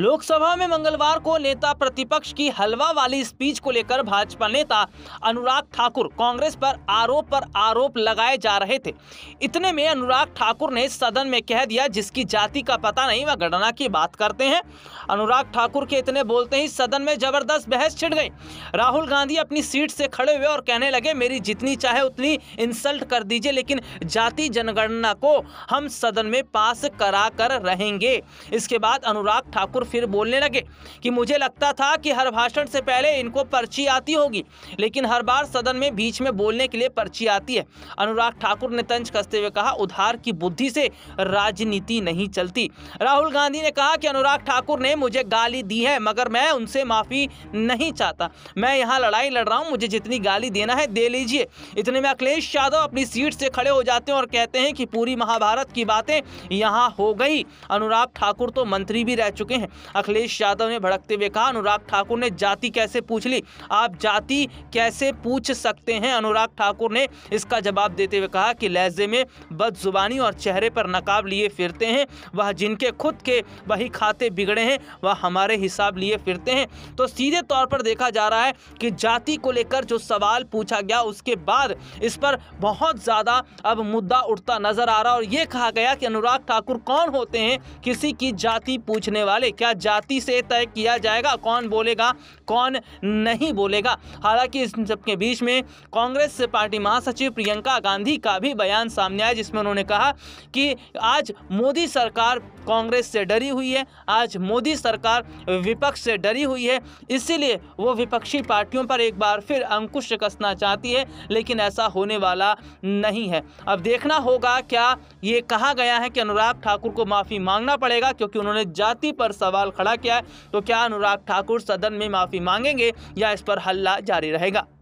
लोकसभा में मंगलवार को नेता प्रतिपक्ष की हलवा वाली स्पीच को लेकर भाजपा नेता अनुराग ठाकुर कांग्रेस पर आरोप पर आरोप लगाए जा रहे थे इतने में अनुराग ठाकुर ने सदन में कह दिया जिसकी जाति का पता नहीं वह गणना की बात करते हैं अनुराग ठाकुर के इतने बोलते ही सदन में जबरदस्त बहस छिड़ गई राहुल गांधी अपनी सीट से खड़े हुए और कहने लगे मेरी जितनी चाहे उतनी इंसल्ट कर दीजिए लेकिन जाति जनगणना को हम सदन में पास करा कर रहेंगे इसके बाद अनुराग ठाकुर फिर बोलने लगे कि मुझे लगता था कि हर भाषण से पहले इनको पर्ची आती होगी लेकिन हर बार सदन में बीच में बोलने के लिए पर्ची आती है अनुराग ठाकुर ने तंज कसते हुए कहा उधार की बुद्धि से राजनीति नहीं चलती राहुल गांधी ने कहा कि अनुराग ठाकुर ने मुझे गाली दी है मगर मैं उनसे माफ़ी नहीं चाहता मैं यहाँ लड़ाई लड़ रहा हूँ मुझे जितनी गाली देना है दे लीजिए इतने में अखिलेश यादव अपनी सीट से खड़े हो जाते हैं और कहते हैं कि पूरी महाभारत की बातें यहाँ हो गई अनुराग ठाकुर तो मंत्री भी रह चुके हैं अखिलेश यादव ने भड़कते हुए कहा अनुराग ठाकुर ने जाति कैसे पूछ ली आप जाति कैसे पूछ सकते हैं अनुराग ठाकुर ने इसका जवाब देते हुए कहा कि लहजे में बदजुबानी और चेहरे पर नकाब लिए फिरते हैं वह जिनके खुद के वही खाते बिगड़े हैं वह हमारे हिसाब लिए फिरते हैं तो सीधे तौर पर देखा जा रहा है कि जाति को लेकर जो सवाल पूछा गया उसके बाद इस पर बहुत ज़्यादा अब मुद्दा उठता नजर आ रहा और ये कहा गया कि अनुराग ठाकुर कौन होते हैं किसी की जाति पूछने वाले क्या क्या जाति से तय किया जाएगा कौन बोलेगा कौन नहीं बोलेगा हालांकि इस सबके बीच में कांग्रेस पार्टी महासचिव प्रियंका गांधी का भी बयान सामने आया जिसमें उन्होंने कहा कि आज मोदी सरकार कांग्रेस से डरी हुई है आज मोदी सरकार विपक्ष से डरी हुई है इसीलिए वो विपक्षी पार्टियों पर एक बार फिर अंकुश कसना चाहती है लेकिन ऐसा होने वाला नहीं है अब देखना होगा क्या ये कहा गया है कि अनुराग ठाकुर को माफ़ी मांगना पड़ेगा क्योंकि उन्होंने जाति पर सवाल खड़ा किया है तो क्या अनुराग ठाकुर सदन में माफ़ी मांगेंगे या इस पर हल्ला जारी रहेगा